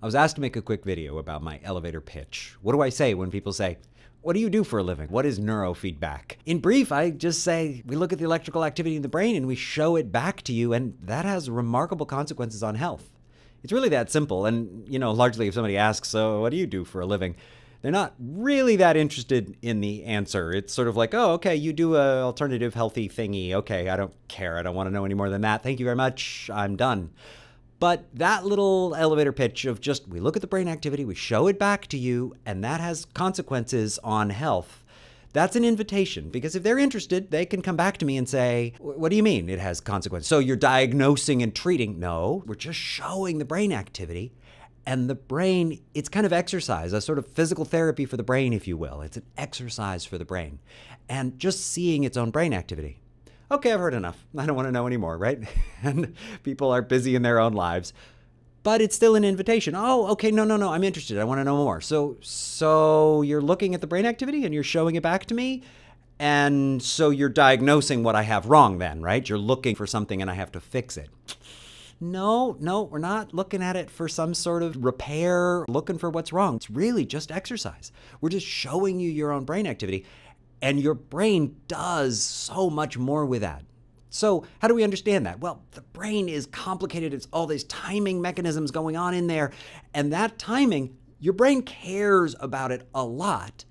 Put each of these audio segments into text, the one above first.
I was asked to make a quick video about my elevator pitch. What do I say when people say, what do you do for a living? What is neurofeedback? In brief, I just say we look at the electrical activity in the brain and we show it back to you, and that has remarkable consequences on health. It's really that simple, and you know, largely if somebody asks, so what do you do for a living? They're not really that interested in the answer. It's sort of like, oh, okay, you do a alternative healthy thingy. Okay, I don't care. I don't want to know any more than that. Thank you very much. I'm done. But that little elevator pitch of just we look at the brain activity, we show it back to you, and that has consequences on health. That's an invitation because if they're interested, they can come back to me and say, What do you mean it has consequences? So you're diagnosing and treating. No, we're just showing the brain activity. And the brain, it's kind of exercise, a sort of physical therapy for the brain, if you will. It's an exercise for the brain. And just seeing its own brain activity okay, I've heard enough. I don't want to know anymore, right? and people are busy in their own lives. But it's still an invitation. Oh, okay, no, no, no, I'm interested. I want to know more. So so you're looking at the brain activity and you're showing it back to me. And so you're diagnosing what I have wrong then, right? You're looking for something and I have to fix it. No, no, we're not looking at it for some sort of repair, looking for what's wrong. It's really just exercise. We're just showing you your own brain activity. And your brain does so much more with that. So, how do we understand that? Well, the brain is complicated. It's all these timing mechanisms going on in there. And that timing, your brain cares about it a lot.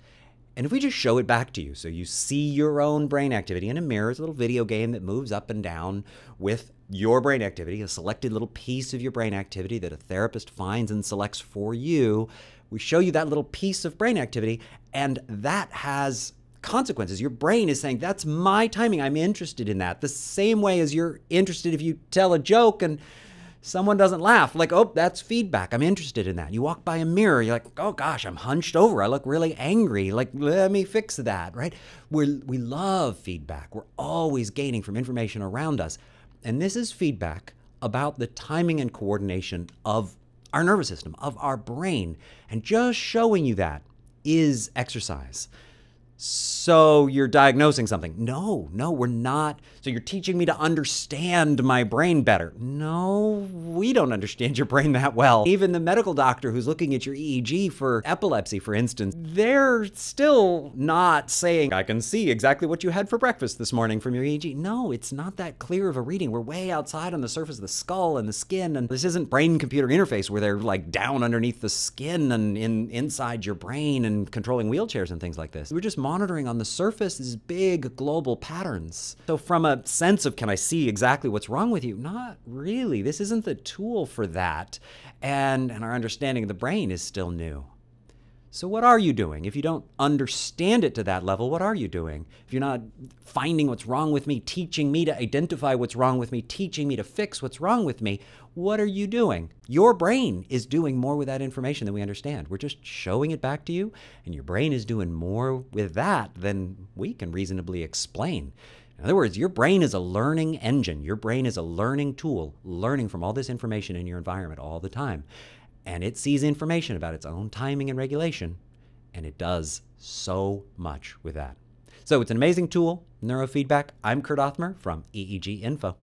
And if we just show it back to you, so you see your own brain activity in a mirror, it's a little video game that moves up and down with your brain activity, a selected little piece of your brain activity that a therapist finds and selects for you. We show you that little piece of brain activity, and that has consequences. Your brain is saying, that's my timing. I'm interested in that. The same way as you're interested if you tell a joke and someone doesn't laugh. Like, oh, that's feedback. I'm interested in that. You walk by a mirror, you're like, oh gosh, I'm hunched over. I look really angry. Like, let me fix that, right? we we love feedback. We're always gaining from information around us. And this is feedback about the timing and coordination of our nervous system, of our brain. And just showing you that is exercise so you're diagnosing something. No, no, we're not. So you're teaching me to understand my brain better. No, we don't understand your brain that well. Even the medical doctor who's looking at your EEG for epilepsy, for instance, they're still not saying, I can see exactly what you had for breakfast this morning from your EEG. No, it's not that clear of a reading. We're way outside on the surface of the skull and the skin, and this isn't brain computer interface where they're like down underneath the skin and in, inside your brain and controlling wheelchairs and things like this. We're just monitoring on the surface is big global patterns. So from a sense of can I see exactly what's wrong with you? Not really. This isn't the tool for that. And, and our understanding of the brain is still new. So, what are you doing? If you don't understand it to that level, what are you doing? If you're not finding what's wrong with me, teaching me to identify what's wrong with me, teaching me to fix what's wrong with me, what are you doing? Your brain is doing more with that information than we understand. We're just showing it back to you, and your brain is doing more with that than we can reasonably explain. In other words, your brain is a learning engine. Your brain is a learning tool, learning from all this information in your environment all the time and it sees information about its own timing and regulation, and it does so much with that. So it's an amazing tool, neurofeedback. I'm Kurt Othmer from EEG Info.